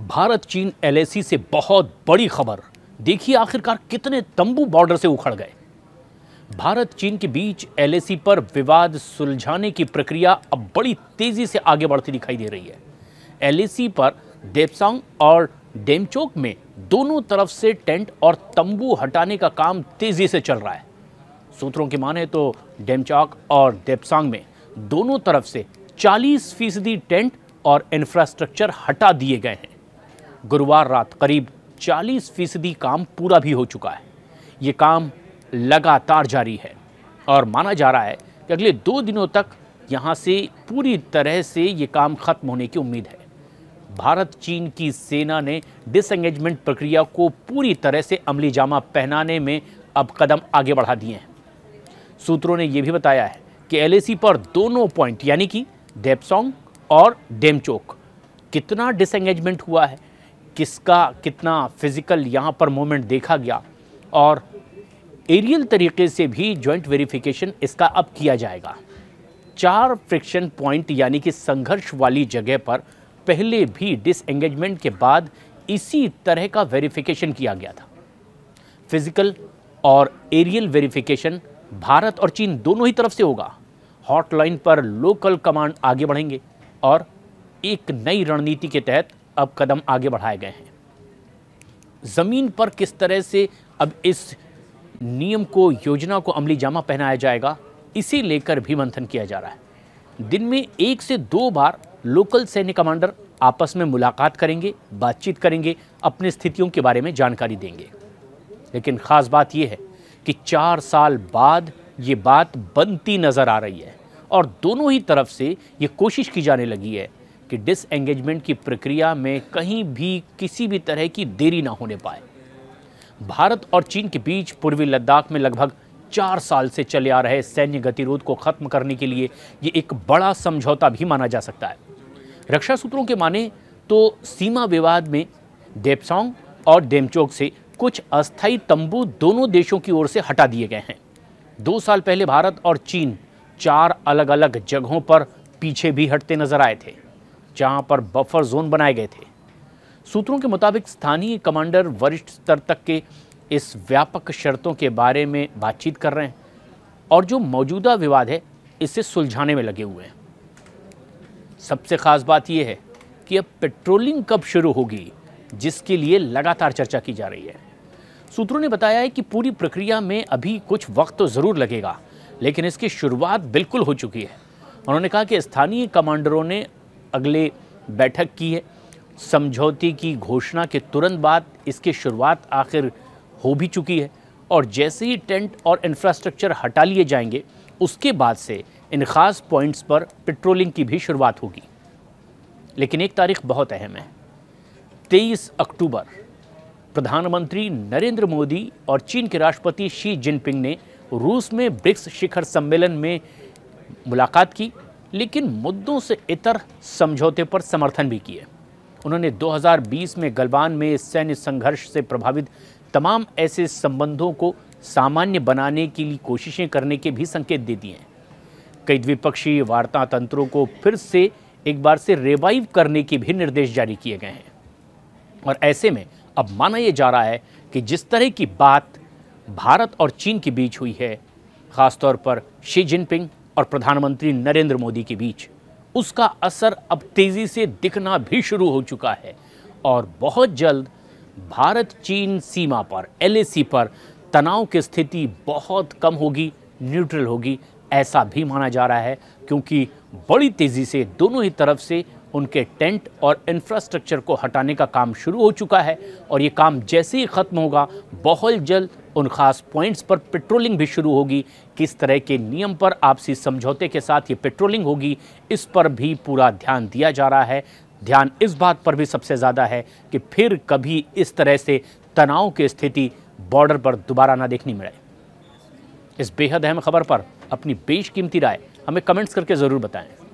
भारत चीन एलएसी से बहुत बड़ी खबर देखिए आखिरकार कितने तंबू बॉर्डर से उखड़ गए भारत चीन के बीच एलएसी पर विवाद सुलझाने की प्रक्रिया अब बड़ी तेजी से आगे बढ़ती दिखाई दे रही है एलएसी पर देवसांग और डेमचोक में दोनों तरफ से टेंट और तंबू हटाने का काम तेजी से चल रहा है सूत्रों की माने तो डेमचौक और देपसांग में दोनों तरफ से 40 फीसदी टेंट और इंफ्रास्ट्रक्चर हटा दिए गए हैं गुरुवार रात करीब 40 फीसदी काम पूरा भी हो चुका है ये काम लगातार जारी है और माना जा रहा है कि अगले दो दिनों तक यहाँ से पूरी तरह से ये काम खत्म होने की उम्मीद है भारत चीन की सेना ने डिसंगेजमेंट प्रक्रिया को पूरी तरह से अमली जामा पहनाने में अब कदम आगे बढ़ा दिए हैं सूत्रों ने यह भी बताया है कि एल पर दोनों पॉइंट यानी कि डेपसोंग और डेमचोक कितना डिसंगेजमेंट हुआ है किसका कितना फिज़िकल यहाँ पर मूवमेंट देखा गया और एरियल तरीके से भी जॉइंट वेरिफिकेशन इसका अब किया जाएगा चार फ्रिक्शन पॉइंट यानी कि संघर्ष वाली जगह पर पहले भी डिसएंगेजमेंट के बाद इसी तरह का वेरिफिकेशन किया गया था फिजिकल और एरियल वेरिफिकेशन भारत और चीन दोनों ही तरफ से होगा हॉटलाइन पर लोकल कमांड आगे बढ़ेंगे और एक नई रणनीति के तहत अब कदम आगे बढ़ाए गए हैं ज़मीन पर किस तरह से अब इस नियम को योजना को अमली जामा पहनाया जाएगा इसी लेकर भी मंथन किया जा रहा है दिन में एक से दो बार लोकल सैन्य कमांडर आपस में मुलाकात करेंगे बातचीत करेंगे अपनी स्थितियों के बारे में जानकारी देंगे लेकिन ख़ास बात यह है कि चार साल बाद ये बात बनती नज़र आ रही है और दोनों ही तरफ से ये कोशिश की जाने लगी है कि डिसएंगेजमेंट की प्रक्रिया में कहीं भी किसी भी तरह की देरी ना होने पाए भारत और चीन के बीच पूर्वी लद्दाख में लगभग चार साल से चले आ रहे सैन्य गतिरोध को खत्म करने के लिए ये एक बड़ा समझौता भी माना जा सकता है रक्षा सूत्रों के माने तो सीमा विवाद में देपसोंग और देमचोक से कुछ अस्थायी तंबू दोनों देशों की ओर से हटा दिए गए हैं दो साल पहले भारत और चीन चार अलग अलग जगहों पर पीछे भी हटते नजर आए थे जहां पर बफर जोन बनाए गए थे सूत्रों के मुताबिक स्थानीय कमांडर वरिष्ठ स्तर तक के इस व्यापक शर्तों के बारे में बातचीत कर रहे हैं और जो मौजूदा विवाद है इसे सुलझाने में लगे हुए हैं सबसे ख़ास बात यह है कि अब पेट्रोलिंग कब शुरू होगी जिसके लिए लगातार चर्चा की जा रही है सूत्रों ने बताया है कि पूरी प्रक्रिया में अभी कुछ वक्त तो ज़रूर लगेगा लेकिन इसकी शुरुआत बिल्कुल हो चुकी है उन्होंने कहा कि स्थानीय कमांडरों ने अगले बैठक की है समझौते की घोषणा के तुरंत बाद इसकी शुरुआत आखिर हो भी चुकी है और जैसे ही टेंट और इंफ्रास्ट्रक्चर हटा लिए जाएंगे उसके बाद से इन खास पॉइंट्स पर पेट्रोलिंग की भी शुरुआत होगी लेकिन एक तारीख बहुत अहम है तेईस अक्टूबर प्रधानमंत्री नरेंद्र मोदी और चीन के राष्ट्रपति शी जिनपिंग ने रूस में ब्रिक्स शिखर सम्मेलन में मुलाकात की लेकिन मुद्दों से इतर समझौते पर समर्थन भी किए उन्होंने 2020 में गलवान में सैन्य संघर्ष से प्रभावित तमाम ऐसे संबंधों को सामान्य बनाने के लिए कोशिशें करने के भी संकेत दे दिए हैं कई द्विपक्षीय वार्ता तंत्रों को फिर से एक बार से रिवाइव करने के भी निर्देश जारी किए गए हैं और ऐसे में अब माना यह जा रहा है कि जिस तरह की बात भारत और चीन के बीच हुई है खासतौर पर शी जिनपिंग और प्रधानमंत्री नरेंद्र मोदी के बीच उसका असर अब तेज़ी से दिखना भी शुरू हो चुका है और बहुत जल्द भारत चीन सीमा पर एल पर तनाव की स्थिति बहुत कम होगी न्यूट्रल होगी ऐसा भी माना जा रहा है क्योंकि बड़ी तेज़ी से दोनों ही तरफ से उनके टेंट और इंफ्रास्ट्रक्चर को हटाने का काम शुरू हो चुका है और ये काम जैसे ही ख़त्म होगा बहुत जल्द उन खास पॉइंट्स पर पेट्रोलिंग भी शुरू होगी किस तरह के नियम पर आपसी समझौते के साथ ये पेट्रोलिंग होगी इस पर भी पूरा ध्यान दिया जा रहा है ध्यान इस बात पर भी सबसे ज़्यादा है कि फिर कभी इस तरह से तनाव की स्थिति बॉर्डर पर दोबारा ना देखनी मिले इस बेहद अहम खबर पर अपनी बेशकीमती राय हमें कमेंट्स करके ज़रूर बताएं